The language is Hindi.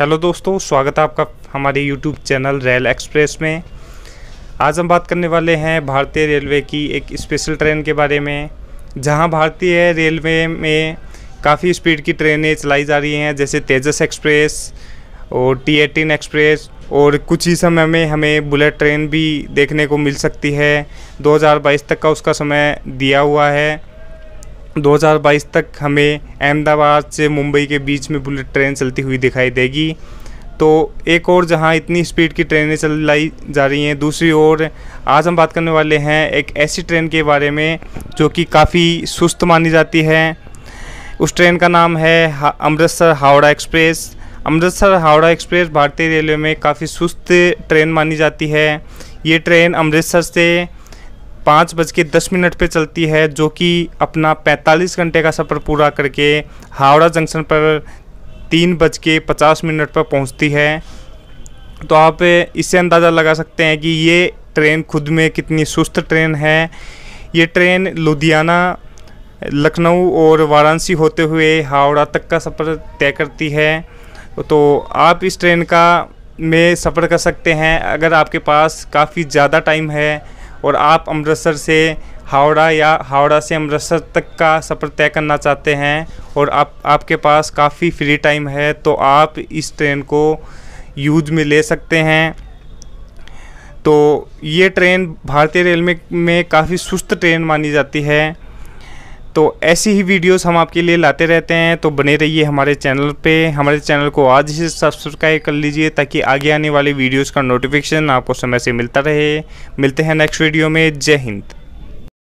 हेलो दोस्तों स्वागत है आपका हमारे यूट्यूब चैनल रेल एक्सप्रेस में आज हम बात करने वाले हैं भारतीय रेलवे की एक स्पेशल ट्रेन के बारे में जहां भारतीय रेलवे में काफ़ी स्पीड की ट्रेनें चलाई जा रही हैं जैसे तेजस एक्सप्रेस और टी एटीन एक्सप्रेस और कुछ ही समय में हमें बुलेट ट्रेन भी देखने को मिल सकती है 2022 तक का उसका समय दिया हुआ है 2022 तक हमें अहमदाबाद से मुंबई के बीच में बुलेट ट्रेन चलती हुई दिखाई देगी तो एक और जहां इतनी स्पीड की ट्रेनें चलाई जा रही हैं दूसरी ओर आज हम बात करने वाले हैं एक ऐसी ट्रेन के बारे में जो कि काफ़ी सुस्त मानी जाती है उस ट्रेन का नाम है अमृतसर हावड़ा एक्सप्रेस अमृतसर हावड़ा एक्सप्रेस भारतीय रेलवे में काफ़ी सुस्त ट्रेन मानी जाती है ये ट्रेन अमृतसर से पाँच बज के दस मिनट पर चलती है जो कि अपना पैंतालीस घंटे का सफ़र पूरा करके हावड़ा जंक्शन पर तीन बज के पचास मिनट पर पहुंचती है तो आप इससे अंदाज़ा लगा सकते हैं कि ये ट्रेन खुद में कितनी सुस्त ट्रेन है ये ट्रेन लुधियाना लखनऊ और वाराणसी होते हुए हावड़ा तक का सफ़र तय करती है तो आप इस ट्रेन का में सफ़र कर सकते हैं अगर आपके पास काफ़ी ज़्यादा टाइम है और आप अमृतसर से हावड़ा या हावड़ा से अमृतसर तक का सफ़र तय करना चाहते हैं और आप आपके पास काफ़ी फ्री टाइम है तो आप इस ट्रेन को यूज में ले सकते हैं तो ये ट्रेन भारतीय रेलवे में, में काफ़ी सुस्त ट्रेन मानी जाती है तो ऐसी ही वीडियोस हम आपके लिए लाते रहते हैं तो बने रहिए हमारे चैनल पे हमारे चैनल को आज ही सब्सक्राइब कर लीजिए ताकि आगे आने वाले वीडियोस का नोटिफिकेशन आपको समय से मिलता रहे मिलते हैं नेक्स्ट वीडियो में जय हिंद